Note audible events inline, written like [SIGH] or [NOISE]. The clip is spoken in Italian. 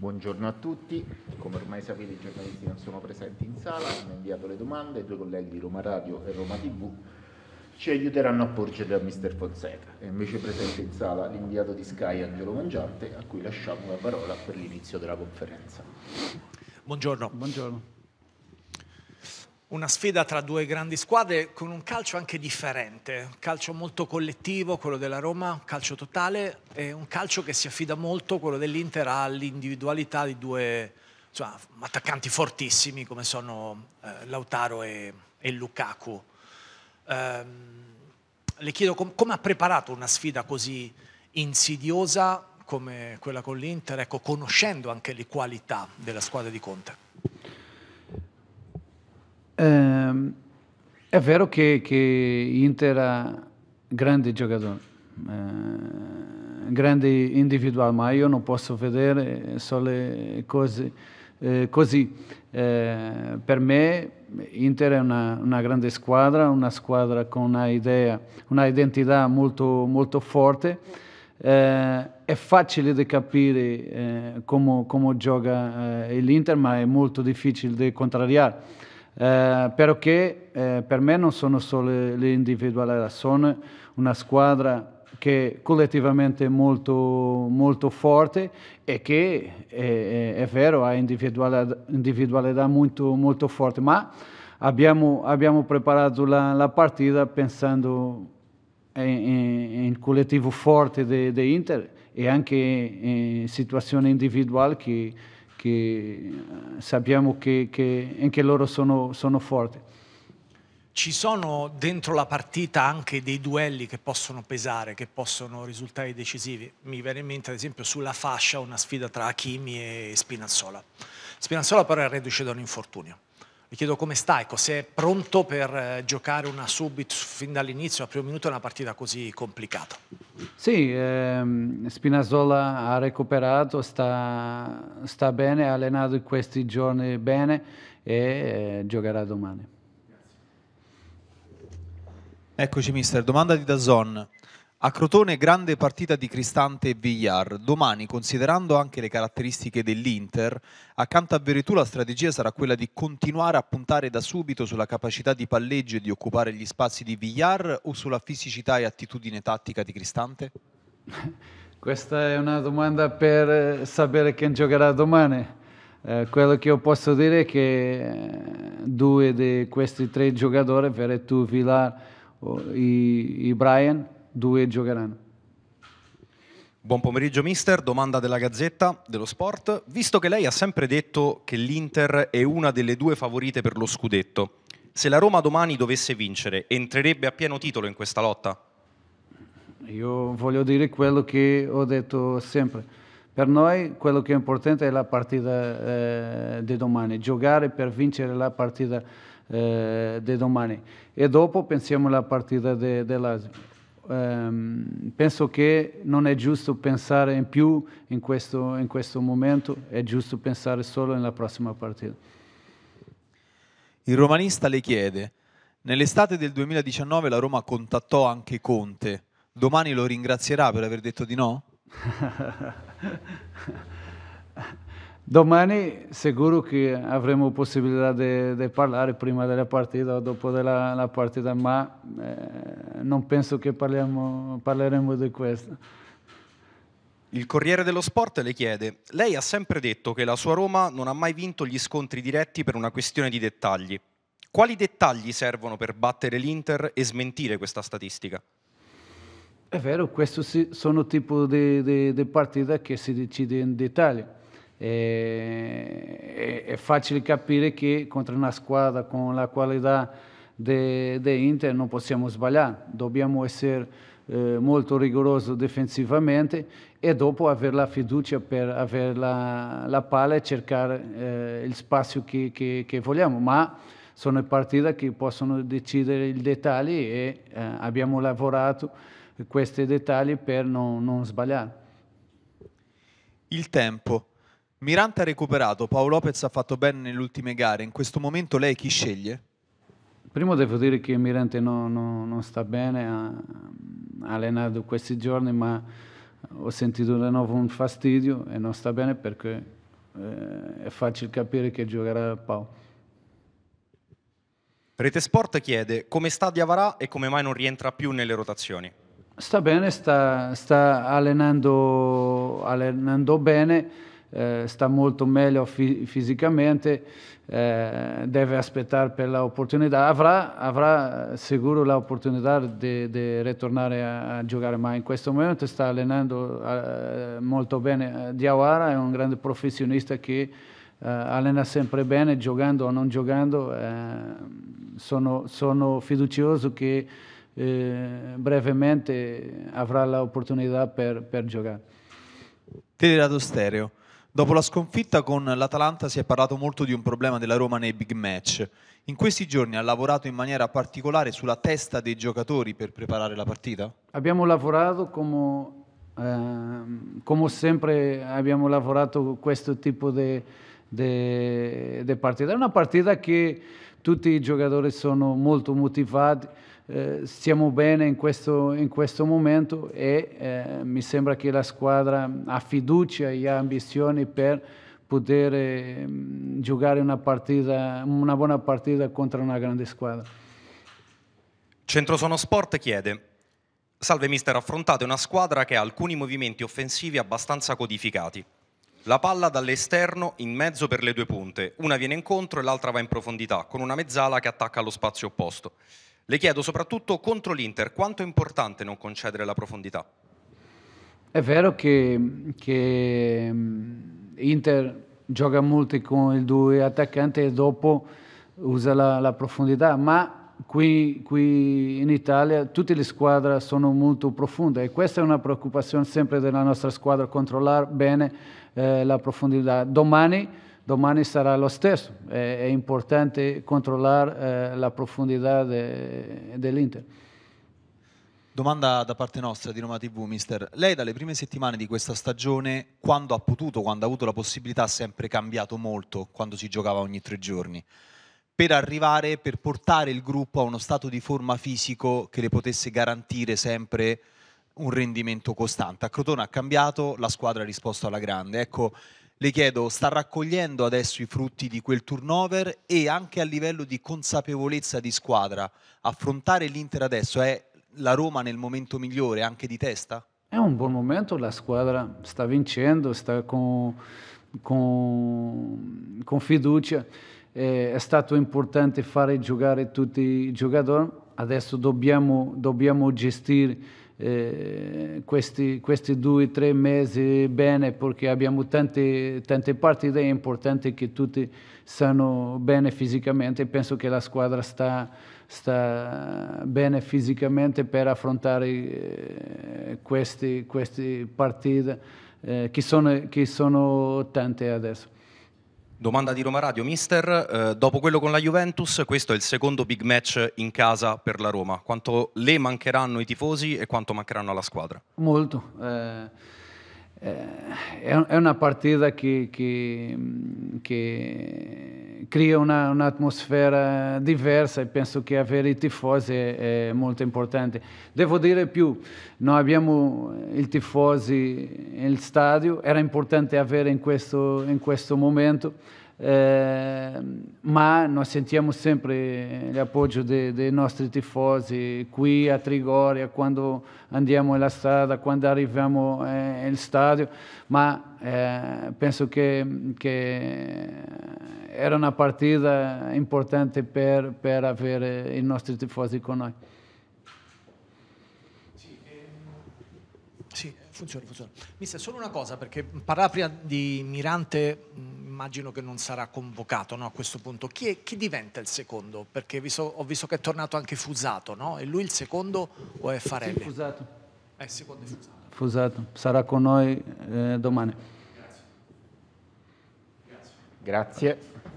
Buongiorno a tutti, come ormai sapete i giornalisti non sono presenti in sala, hanno inviato le domande, i due colleghi di Roma Radio e Roma TV ci aiuteranno a porgerle a Mr. Fonseca. È invece presente in sala l'inviato di Sky Angelo Mangiante a cui lasciamo la parola per l'inizio della conferenza. Buongiorno. Buongiorno una sfida tra due grandi squadre con un calcio anche differente, un calcio molto collettivo, quello della Roma, un calcio totale e un calcio che si affida molto, quello dell'Inter, all'individualità di due insomma, attaccanti fortissimi come sono eh, Lautaro e, e Lukaku. Ehm, le chiedo com- come ha preparato una sfida così insidiosa come quella con l'Inter, ecco, conoscendo anche le qualità della squadra di Conte. Ehm, è vero che, che Inter ha grandi giocatori, eh, grandi individuali, ma io non posso vedere solo cose eh, così. Eh, per me Inter è una, una, grande squadra, una squadra con una idea, una identità molto, molto forte. Eh, è facile da capire eh, come, come, gioca eh, l'Inter, ma è molto difficile da contrariare eh, perché eh, per me non sono solo le sono una squadra che collettivamente è molto, molto forte e che eh, è, è vero ha individualità, molto, molto forte, ma abbiamo, abbiamo preparato la, la partita pensando in, collettivo forte dell'Inter de e anche in situazioni individuali che che eh, sappiamo che, che anche loro sono, sono forti. Ci sono dentro la partita anche dei duelli che possono pesare, che possono risultare decisivi. Mi viene in mente ad esempio sulla fascia una sfida tra Hakimi e Spinazzola. Spinazzola però è reduce da un infortunio vi chiedo come sta, ecco, se è pronto per eh, giocare una subito fin dall'inizio, a primo minuto, una partita così complicata. Sì, ehm, Spinazzola ha recuperato, sta, sta, bene, ha allenato in questi giorni bene e eh, giocherà domani. Eccoci mister, domanda di Dazon. A Crotone grande partita di Cristante e Villar. Domani, considerando anche le caratteristiche dell'Inter, accanto a Veretù la strategia sarà quella di continuare a puntare da subito sulla capacità di palleggio e di occupare gli spazi di Villar o sulla fisicità e attitudine tattica di Cristante? [LAUGHS] Questa è una domanda per eh, sapere chi giocherà domani. Eh, quello che io posso dire è che eh, due di questi tre giocatori, Veretù, Villar e Brian, due giocheranno. Buon pomeriggio mister, domanda della Gazzetta dello Sport. Visto che lei ha sempre detto che l'Inter è una delle due favorite per lo scudetto, se la Roma domani dovesse vincere, entrerebbe a pieno titolo in questa lotta? Io voglio dire quello che ho detto sempre. Per noi quello che è importante è la partita eh, di domani, giocare per vincere la partita eh, di domani e dopo pensiamo alla partita dell'Asia. De ehm, penso che non è giusto pensare in più in questo, in questo momento, è giusto pensare solo nella prossima partita. Il romanista le chiede, nell'estate del 2019 la Roma contattò anche Conte, domani lo ringrazierà per aver detto di no? [LAUGHS] Domani sicuro che avremo possibilità di parlare prima della partita o dopo della, la partita, ma eh, non penso che parliamo, parleremo di questo. Il Corriere dello Sport le chiede, lei ha sempre detto che la sua Roma non ha mai vinto gli scontri diretti per una questione di dettagli. Quali dettagli servono per battere l'Inter e smentire questa statistica? È vero, questi sono tipi di, di, di partita che si decide in dettaglio. E, è, è facile capire che contro una squadra con la qualità di Inter non possiamo sbagliare, dobbiamo essere eh, molto rigorosi difensivamente e dopo avere la fiducia per avere la, la palla e cercare eh, il spazio che, che, che, vogliamo, ma sono partite che possono decidere i dettagli e eh, abbiamo lavorato questi dettagli per non, non sbagliare. Il tempo. Mirante ha recuperato, Paolo Lopez ha fatto bene nelle ultime gare, in questo momento lei chi sceglie? Primo devo dire che il Mirante non, non, non sta bene, ha allenato questi giorni, ma ho sentito di nuovo un fastidio e non sta bene perché eh, è facile capire che giocherà Pau. Rete Sport chiede come sta Diavarà e come mai non rientra più nelle rotazioni. Sta bene, sta, sta allenando, allenando bene eh, sta molto meglio fi fisicamente, eh, deve aspettare per l'opportunità, avrà, avrà, eh, sicuro l'opportunità di, ritornare a, a, giocare, ma in questo momento sta allenando eh, molto bene. Eh, Diawara è un grande professionista che eh, allena sempre bene, giocando o non giocando, sono, sono, fiducioso che brevemente avrà l'opportunità per, per giocare. Teleradio Stereo Dopo la sconfitta con l'Atalanta si è parlato molto di un problema della Roma nei big match. In questi giorni ha lavorato in maniera particolare sulla testa dei giocatori per preparare la partita? Abbiamo lavorato come, eh, come sempre abbiamo lavorato questo tipo di partita. È una partita che tutti i giocatori sono molto motivati eh, stiamo bene in questo, in questo momento e eh, mi sembra che la squadra ha fiducia e ha ambizioni per poter eh, giocare una, partita, una buona partita contro una grande squadra. Centrosono Sport chiede Salve mister, affrontate una squadra che ha alcuni movimenti offensivi abbastanza codificati. La palla dall'esterno in mezzo per le due punte, una viene incontro e l'altra va in profondità, con una mezzala che attacca allo spazio opposto. Le chiedo soprattutto contro l'Inter, quanto è importante non concedere la profondità? È vero che, che mm, Inter gioca molto con i due attaccanti e dopo usa la, la profondità, ma qui, qui, in Italia tutte le squadre sono molto profonde e questa è una preoccupazione sempre della nostra squadra, controllare bene eh, la profondità. Domani domani sarà lo stesso. È, è importante controllare eh, la profondità de, dell'Inter. Domanda da parte nostra di Roma TV, mister. Lei dalle prime settimane di questa stagione, quando ha potuto, quando ha avuto la possibilità, ha sempre cambiato molto quando si giocava ogni tre giorni per arrivare, per portare il gruppo a uno stato di forma fisico che le potesse garantire sempre un rendimento costante. A Crotone ha cambiato, la squadra ha risposto alla grande. Ecco, le chiedo, sta raccogliendo adesso i frutti di quel turnover e anche a livello di consapevolezza di squadra, affrontare l'Inter adesso è la Roma nel momento migliore anche di testa? È un buon momento, la squadra sta vincendo, sta con, con, con fiducia, eh, è stato importante fare giocare tutti i giocatori, adesso dobbiamo, dobbiamo gestire eh, questi, questi, due tre mesi bene perché abbiamo tante, tante partite, è importante che tutti siano bene fisicamente, penso che la squadra sta, sta bene fisicamente per affrontare eh, queste, queste partite eh, che, sono, che sono tante adesso. Domanda di Roma Radio, mister, eh, dopo quello con la Juventus questo è il secondo big match in casa per la Roma, quanto le mancheranno i tifosi e quanto mancheranno alla squadra? Molto, eh, eh, è, una partita che, che, che crea un'atmosfera diversa e penso che avere i tifosi è, è molto importante. Devo dire più, noi abbiamo i tifosi in stadio, era importante avere in questo, in questo momento, Ehm, ma noi sentiamo sempre l'appoggio dei, dei, nostri tifosi qui a Trigoria, quando andiamo alla strada, quando arriviamo eh, stadio, ma eh, penso che, che, era una partita importante per, per avere i nostri tifosi con noi. Ehm, funziona, funziona. Mister, solo una cosa, perché parlava prima di Mirante immagino che non sarà convocato no, a questo punto. Chi, è, chi, diventa il secondo? Perché visto, ho visto che è tornato anche Fusato, no? È lui il secondo o è Farelli? Sì, Fusato. È eh, il secondo è Fusato. Fusato. Sarà con noi eh, domani. Grazie. Grazie. Grazie.